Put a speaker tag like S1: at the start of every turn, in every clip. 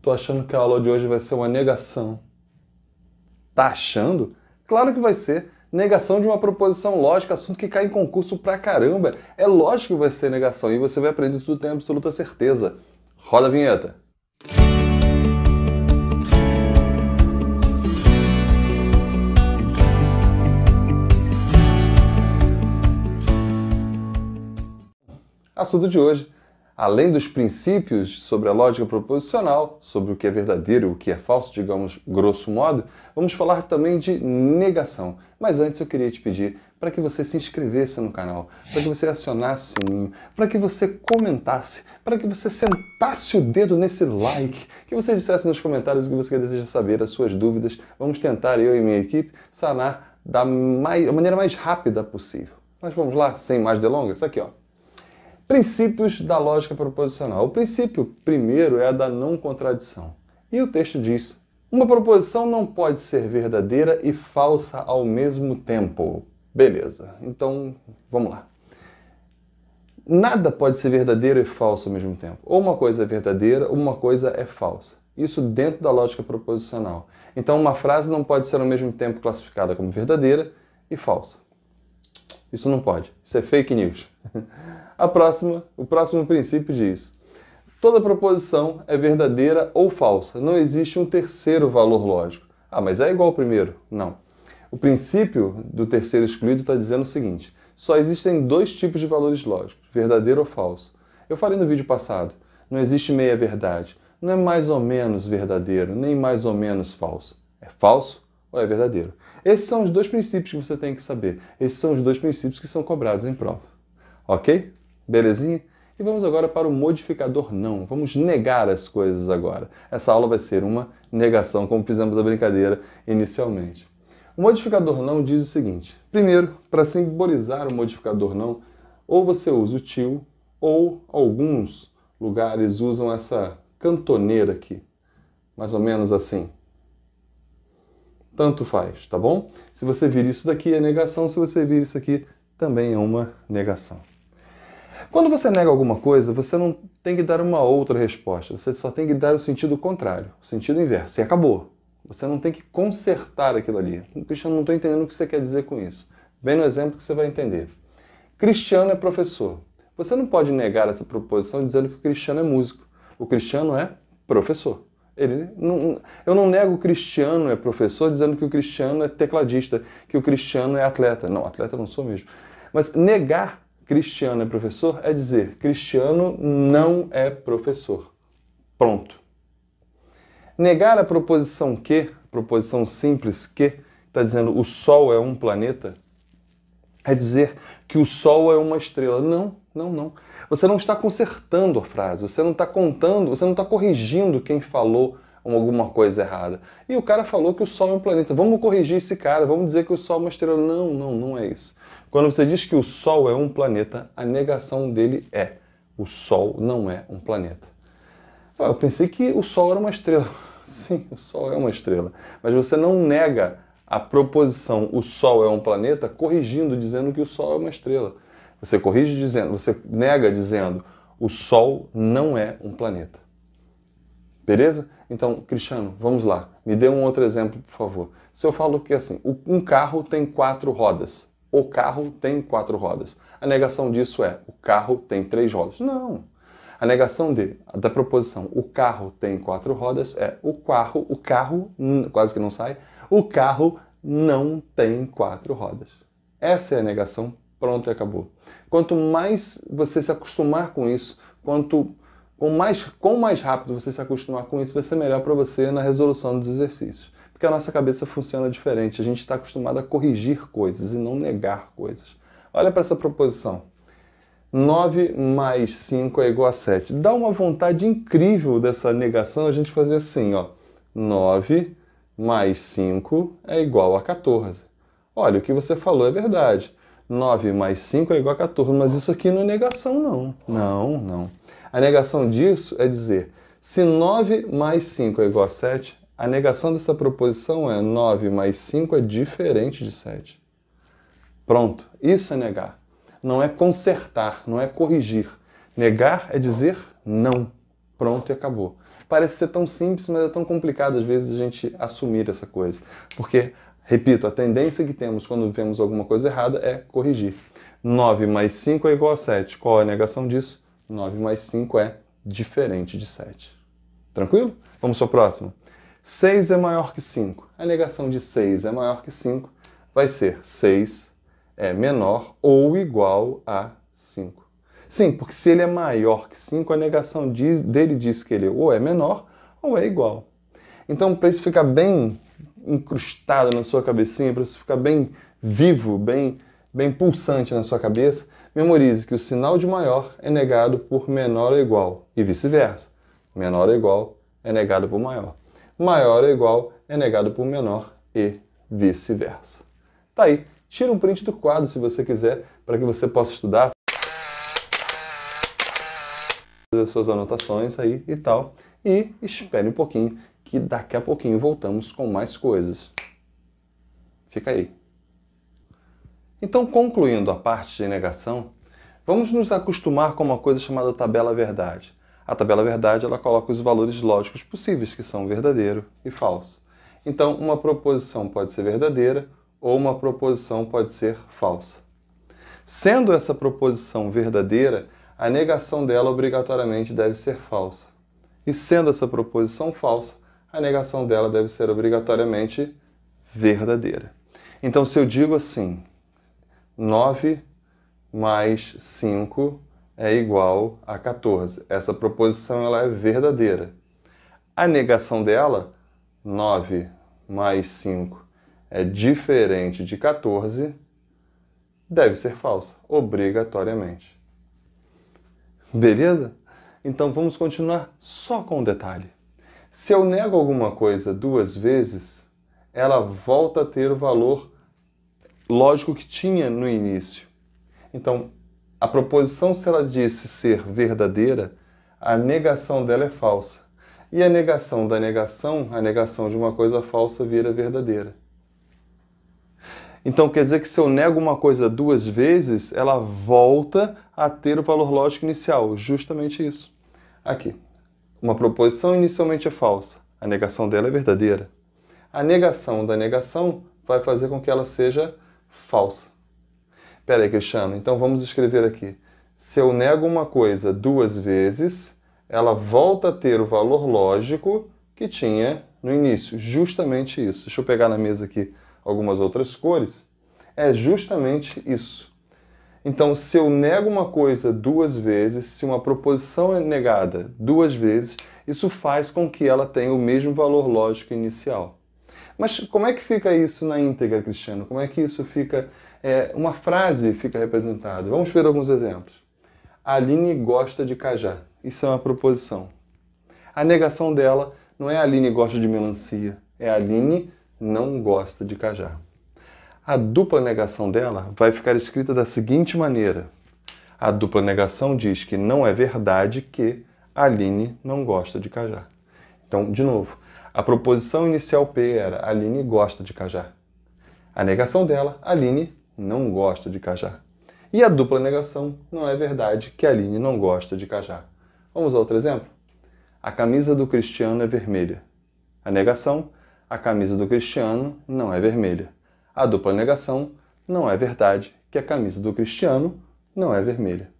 S1: Tô achando que a aula de hoje vai ser uma negação. Tá achando? Claro que vai ser. Negação de uma proposição lógica, assunto que cai em concurso pra caramba. É lógico que vai ser negação e você vai aprender tudo tem absoluta certeza. Roda a vinheta. Assunto de hoje além dos princípios sobre a lógica proposicional, sobre o que é verdadeiro e o que é falso, digamos grosso modo, vamos falar também de negação. Mas antes eu queria te pedir para que você se inscrevesse no canal, para que você acionasse o sininho, para que você comentasse, para que você sentasse o dedo nesse like, que você dissesse nos comentários o que você deseja saber, as suas dúvidas. Vamos tentar, eu e minha equipe, sanar da, mais, maneira mais rápida possível. Mas vamos lá, sem mais delongas, aqui ó. Princípios da lógica proposicional. O princípio primeiro é a da não contradição. E o texto diz: uma proposição não pode ser verdadeira e falsa ao mesmo tempo. Beleza, então vamos lá. Nada pode ser verdadeiro e falso ao mesmo tempo. Ou uma coisa é verdadeira, ou uma coisa é falsa. Isso dentro da lógica proposicional. Então, uma frase não pode ser ao mesmo tempo classificada como verdadeira e falsa. Isso não pode. Isso é fake news. A próxima, o próximo princípio diz: toda proposição é verdadeira ou falsa. Não existe um terceiro valor lógico. Ah, mas é igual ao primeiro? Não. O princípio do terceiro excluído está dizendo o seguinte: só existem dois tipos de valores lógicos, verdadeiro ou falso. Eu falei no vídeo passado: não existe meia-verdade. Não é mais ou menos verdadeiro, nem mais ou menos falso. É falso ou é verdadeiro? Esses são os dois princípios que você tem que saber. Esses são os dois princípios que são cobrados em prova. Ok? Belezinha? E vamos agora para o modificador não. Vamos negar as coisas agora. Essa aula vai ser uma negação, como fizemos a brincadeira inicialmente. O modificador não diz o seguinte: primeiro, para simbolizar o modificador não, ou você usa o tio, ou alguns lugares usam essa cantoneira aqui, mais ou menos assim. Tanto faz, tá bom? Se você vir isso daqui é negação, se você vir isso aqui também é uma negação. Quando você nega alguma coisa, você não tem que dar uma outra resposta, você só tem que dar o sentido contrário, o sentido inverso, e acabou. Você não tem que consertar aquilo ali. Cristiano, não estou entendendo o que você quer dizer com isso. Vem no exemplo que você vai entender. Cristiano é professor. Você não pode negar essa proposição dizendo que o Cristiano é músico. O Cristiano é professor. Ele não, eu não nego o Cristiano é professor dizendo que o Cristiano é tecladista, que o Cristiano é atleta. Não, atleta eu não sou mesmo. Mas negar Cristiano é professor é dizer Cristiano não é professor. Pronto. Negar a proposição que, proposição simples que, está dizendo o Sol é um planeta, é dizer que o Sol é uma estrela. Não, não, não. Você não está consertando a frase, você não está contando, você não está corrigindo quem falou alguma coisa errada. E o cara falou que o Sol é um planeta. Vamos corrigir esse cara, vamos dizer que o Sol é uma estrela. Não, não, não é isso. Quando você diz que o Sol é um planeta, a negação dele é: o Sol não é um planeta. Ah, eu pensei que o Sol era uma estrela. Sim, o Sol é uma estrela. Mas você não nega a proposição o Sol é um planeta, corrigindo, dizendo que o Sol é uma estrela. Você corrige dizendo, você nega dizendo o Sol não é um planeta. Beleza? Então, Cristiano, vamos lá. Me dê um outro exemplo, por favor. Se eu falo que assim, um carro tem quatro rodas, o carro tem quatro rodas. A negação disso é o carro tem três rodas. Não. A negação de, da proposição o carro tem quatro rodas é o carro, o carro, quase que não sai, o carro não tem quatro rodas. Essa é a negação, pronto, acabou. Quanto mais você se acostumar com isso, quanto com mais, com mais rápido você se acostumar com isso, vai ser melhor para você na resolução dos exercícios. Porque a nossa cabeça funciona diferente. A gente está acostumado a corrigir coisas e não negar coisas. Olha para essa proposição. 9 mais 5 é igual a 7. Dá uma vontade incrível dessa negação a gente fazer assim, ó. 9 mais 5 é igual a 14. Olha, o que você falou é verdade. 9 mais 5 é igual a 14, mas isso aqui não é negação, não. Não, não. A negação disso é dizer, se 9 mais 5 é igual a 7, a negação dessa proposição é 9 mais 5 é diferente de 7. Pronto, isso é negar. Não é consertar, não é corrigir. Negar é dizer não. Pronto e acabou. Parece ser tão simples, mas é tão complicado às vezes a gente assumir essa coisa. Porque, repito, a tendência que temos quando vemos alguma coisa errada é corrigir. 9 mais 5 é igual a 7. Qual é a negação disso? 9 mais 5 é diferente de 7. Tranquilo? Vamos para o próximo. 6 é maior que 5. A negação de 6 é maior que 5 vai ser 6 é menor ou igual a 5. Sim, porque se ele é maior que 5, a negação dele diz que ele ou é menor ou é igual. Então, para isso ficar bem incrustado na sua cabecinha, para isso ficar bem vivo, bem, bem pulsante na sua cabeça, memorize que o sinal de maior é negado por menor ou igual e vice-versa. Menor ou igual é negado por maior maior ou igual é negado por menor e vice-versa. Tá aí. Tira um print do quadro se você quiser, para que você possa estudar as suas anotações aí e tal. E espere um pouquinho, que daqui a pouquinho voltamos com mais coisas. Fica aí. Então, concluindo a parte de negação, vamos nos acostumar com uma coisa chamada tabela verdade. A tabela verdade ela coloca os valores lógicos possíveis, que são verdadeiro e falso. Então, uma proposição pode ser verdadeira ou uma proposição pode ser falsa. Sendo essa proposição verdadeira, a negação dela obrigatoriamente deve ser falsa. E sendo essa proposição falsa, a negação dela deve ser obrigatoriamente verdadeira. Então, se eu digo assim, 9 mais 5 é igual a 14. Essa proposição ela é verdadeira. A negação dela, 9 mais 5 é diferente de 14, deve ser falsa, obrigatoriamente. Beleza? Então vamos continuar só com um detalhe. Se eu nego alguma coisa duas vezes, ela volta a ter o valor lógico que tinha no início. Então, a proposição, se ela disse ser verdadeira, a negação dela é falsa. E a negação da negação, a negação de uma coisa falsa, vira verdadeira. Então quer dizer que se eu nego uma coisa duas vezes, ela volta a ter o valor lógico inicial. Justamente isso. Aqui. Uma proposição inicialmente é falsa. A negação dela é verdadeira. A negação da negação vai fazer com que ela seja falsa. Espera aí, Cristiano, então vamos escrever aqui. Se eu nego uma coisa duas vezes, ela volta a ter o valor lógico que tinha no início. Justamente isso. Deixa eu pegar na mesa aqui algumas outras cores. É justamente isso. Então, se eu nego uma coisa duas vezes, se uma proposição é negada duas vezes, isso faz com que ela tenha o mesmo valor lógico inicial. Mas como é que fica isso na íntegra, Cristiano? Como é que isso fica, é, uma frase fica representada? Vamos ver alguns exemplos. A Aline gosta de cajá. Isso é uma proposição. A negação dela não é a Aline gosta de melancia, é a Aline não gosta de cajá. A dupla negação dela vai ficar escrita da seguinte maneira: a dupla negação diz que não é verdade que Aline não gosta de cajá. Então, de novo, a proposição inicial P era Aline gosta de cajá. A negação dela, Aline não gosta de cajá. E a dupla negação, não é verdade que Aline não gosta de cajá. Vamos a outro exemplo? A camisa do Cristiano é vermelha. A negação, a camisa do Cristiano não é vermelha. A dupla negação, não é verdade que a camisa do Cristiano não é vermelha.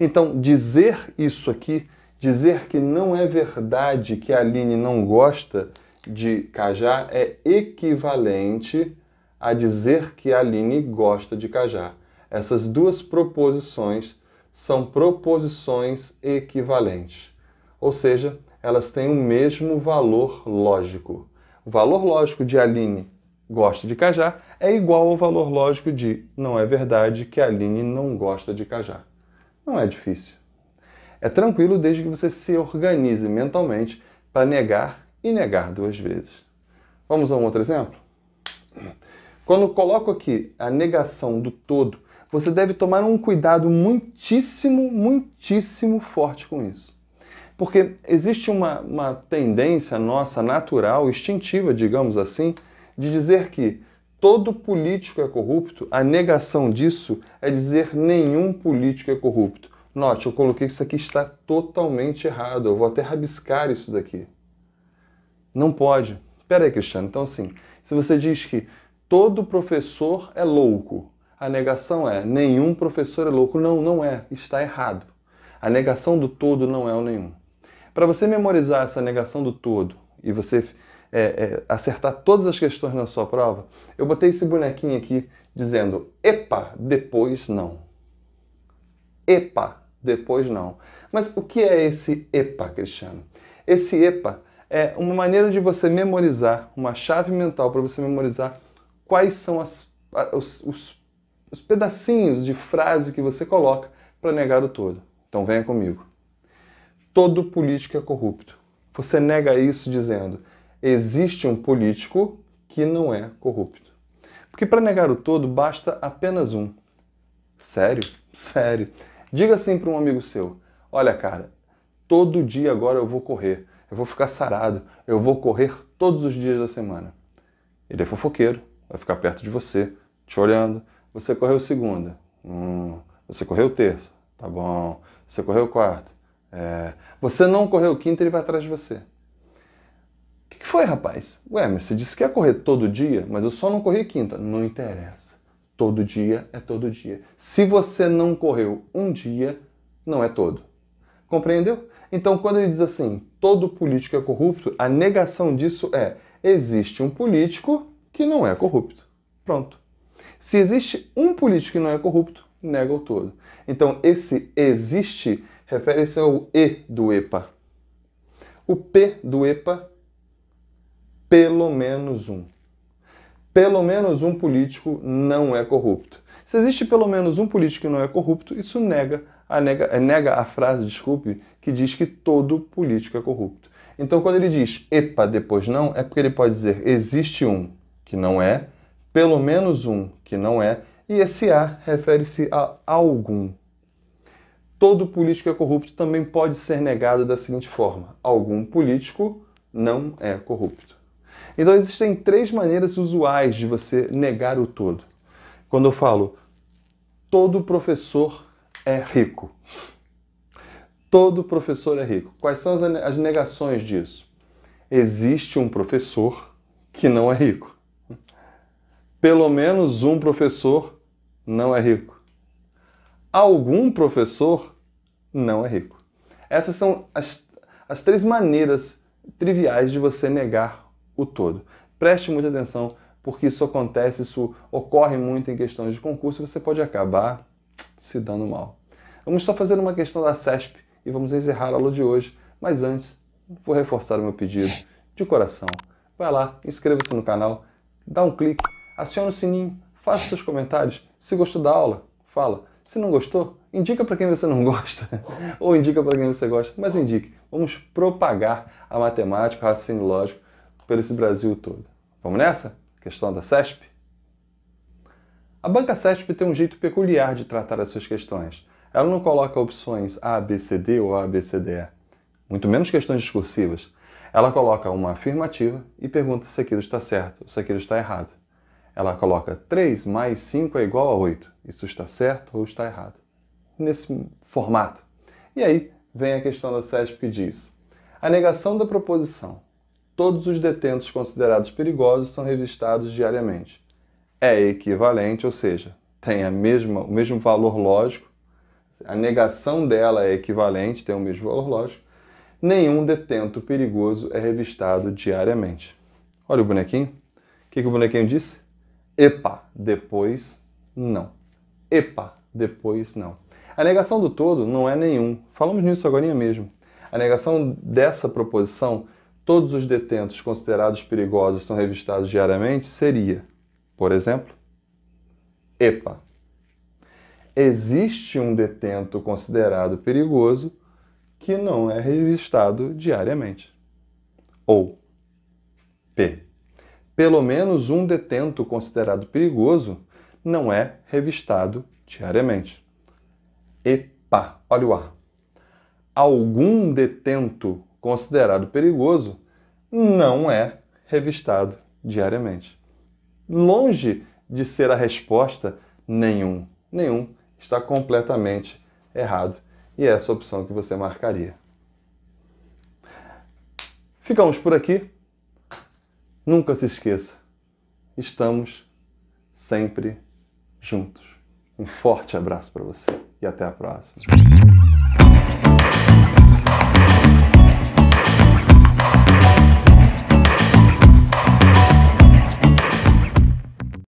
S1: Então, dizer isso aqui, dizer que não é verdade que a Aline não gosta de cajá é equivalente a dizer que Aline gosta de cajá. Essas duas proposições são proposições equivalentes, ou seja, elas têm o mesmo valor lógico. O valor lógico de Aline gosta de cajá é igual ao valor lógico de não é verdade que Aline não gosta de cajá. Não é difícil. É tranquilo desde que você se organize mentalmente para negar e negar duas vezes. Vamos a um outro exemplo? Quando coloco aqui a negação do todo, você deve tomar um cuidado muitíssimo, muitíssimo forte com isso. Porque existe uma, uma tendência nossa natural, instintiva, digamos assim, de dizer que todo político é corrupto, a negação disso é dizer nenhum político é corrupto. Note, eu coloquei que isso aqui está totalmente errado, eu vou até rabiscar isso daqui. Não pode. Pera aí, Cristiano. Então, assim, se você diz que todo professor é louco, a negação é nenhum professor é louco. Não, não é. Está errado. A negação do todo não é o nenhum. Para você memorizar essa negação do todo e você é, é, acertar todas as questões na sua prova, eu botei esse bonequinho aqui dizendo: epa, depois não. Epa, depois não. Mas o que é esse epa, Cristiano? Esse epa é uma maneira de você memorizar, uma chave mental para você memorizar quais são as, os, os, os pedacinhos de frase que você coloca para negar o todo. Então venha comigo. Todo político é corrupto. Você nega isso dizendo: existe um político que não é corrupto. Porque para negar o todo basta apenas um. Sério? Sério. Diga assim para um amigo seu: olha, cara, todo dia agora eu vou correr eu vou ficar sarado, eu vou correr todos os dias da semana. Ele é fofoqueiro, vai ficar perto de você, te olhando. Você correu segunda, hum, você correu terça, tá bom. Você correu quarta, é. Você não correu quinta, ele vai atrás de você. O que, que, foi, rapaz? Ué, mas você disse que ia correr todo dia, mas eu só não corri quinta. Não interessa. Todo dia é todo dia. Se você não correu um dia, não é todo. Compreendeu? Então, quando ele diz assim, todo político é corrupto, a negação disso é: existe um político que não é corrupto. Pronto. Se existe um político que não é corrupto, nega o todo. Então, esse existe refere-se ao E do EPA. O P do EPA, pelo menos um. Pelo menos um político não é corrupto. Se existe pelo menos um político que não é corrupto, isso nega nega, eh, nega a frase, desculpe, que diz que todo político é corrupto. Então, quando ele diz epa, depois não, é porque ele pode dizer existe um que não é, pelo menos um que não é, e esse a refere-se a algum. Todo político é corrupto também pode ser negado da seguinte forma: algum político não é corrupto. Então, existem três maneiras usuais de você negar o todo. Quando eu falo todo professor é rico. Todo professor é rico. Quais são as negações disso? Existe um professor que não é rico. Pelo menos um professor não é rico. Algum professor não é rico. Essas são as, as três maneiras triviais de você negar o todo. Preste muita atenção, porque isso acontece, isso ocorre muito em questões de concurso você pode acabar se dando mal. Vamos só fazer uma questão da CESP e vamos encerrar a aula de hoje, mas antes vou reforçar o meu pedido de coração. Vai lá, inscreva-se no canal, dá um clique, aciona o sininho, faça seus comentários. Se gostou da aula, fala. Se não gostou, indica para quem você não gosta ou indica para quem você gosta, mas indique. Vamos propagar a matemática, o raciocínio lógico pelo esse Brasil todo. Vamos nessa? Questão da CESP? A banca CESP tem um jeito peculiar de tratar as suas questões. Ela não coloca opções A, B, C, D ou A, B, C, D, E, muito menos questões discursivas. Ela coloca uma afirmativa e pergunta se aquilo está certo ou se aquilo está errado. Ela coloca 3 mais 5 é igual a 8. Isso está certo ou está errado? Nesse formato. E aí vem a questão da CESP que diz: a negação da proposição. Todos os detentos considerados perigosos são revistados diariamente é equivalente, ou seja, tem a mesma, o mesmo valor lógico, a negação dela é equivalente, tem o mesmo valor lógico, nenhum detento perigoso é revistado diariamente. Olha o bonequinho. O que, que o bonequinho disse? Epa, depois não. Epa, depois não. A negação do todo não é nenhum. Falamos nisso agora mesmo. A negação dessa proposição, todos os detentos considerados perigosos são revistados diariamente, seria por exemplo, EPA. Existe um detento considerado perigoso que não é revistado diariamente. Ou P. Pelo menos um detento considerado perigoso não é revistado diariamente. EPA. Olha o A. Algum detento considerado perigoso não é revistado diariamente longe de ser a resposta nenhum. Nenhum está completamente errado. E é essa é a opção que você marcaria. Ficamos por aqui. Nunca se esqueça, estamos sempre juntos. Um forte abraço para você e até a próxima.